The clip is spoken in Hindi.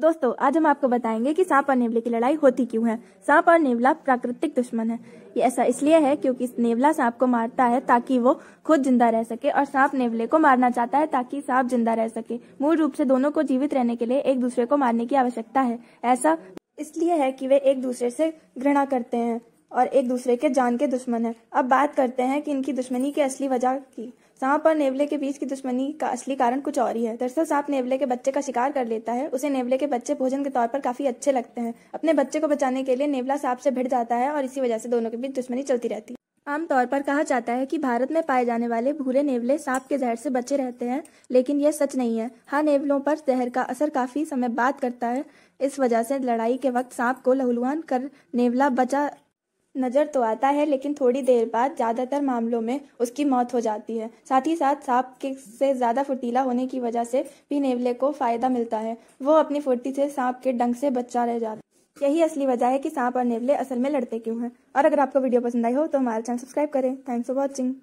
दोस्तों आज हम आपको बताएंगे कि सांप और नेवले की लड़ाई होती क्यों है सांप और नेवला प्राकृतिक दुश्मन है ये ऐसा इसलिए है क्योंकि नेवला सांप को मारता है ताकि वो खुद जिंदा रह सके और सांप नेवले को मारना चाहता है ताकि सांप जिंदा रह सके मूल रूप से दोनों को जीवित रहने के लिए एक दूसरे को मारने की आवश्यकता है ऐसा इसलिए है कि वे एक दूसरे से घृणा करते हैं और एक दूसरे के जान के दुश्मन है अब बात करते हैं कि इनकी दुश्मनी की असली वजह की सांप और नेवले के बीच की दुश्मनी का असली कारण कुछ और ही है दरअसल सांप नेवले के बच्चे का शिकार कर लेता है उसे नेवले के बच्चे भोजन के तौर पर काफी अच्छे लगते हैं अपने बच्चे को बचाने के लिए नेवला सांप से भिड़ जाता है और इसी वजह से दोनों के बीच दुश्मनी चलती रहती है आमतौर पर कहा जाता है कि भारत में पाए जाने वाले भूरे नेवले सांप के जहर से बचे रहते हैं लेकिन यह सच नहीं है हाँ नेवलों पर जहर का असर काफी समय बाद करता है इस वजह से लड़ाई के वक्त सांप को लहुलुहान कर नेवला बचा नज़र तो आता है लेकिन थोड़ी देर बाद ज़्यादातर मामलों में उसकी मौत हो जाती है साथ ही साथ सांप के से ज़्यादा फुर्तीला होने की वजह से भी नेवले को फ़ायदा मिलता है वो अपनी फुर्ती से सांप के डंग से बच्चा रह जाता है यही असली वजह है कि सांप और नेवले असल में लड़ते क्यों हैं और अगर आपको वीडियो पसंद आई हो तो हमारे चैनल सब्सक्राइब करें थैंक्स फॉर वॉचिंग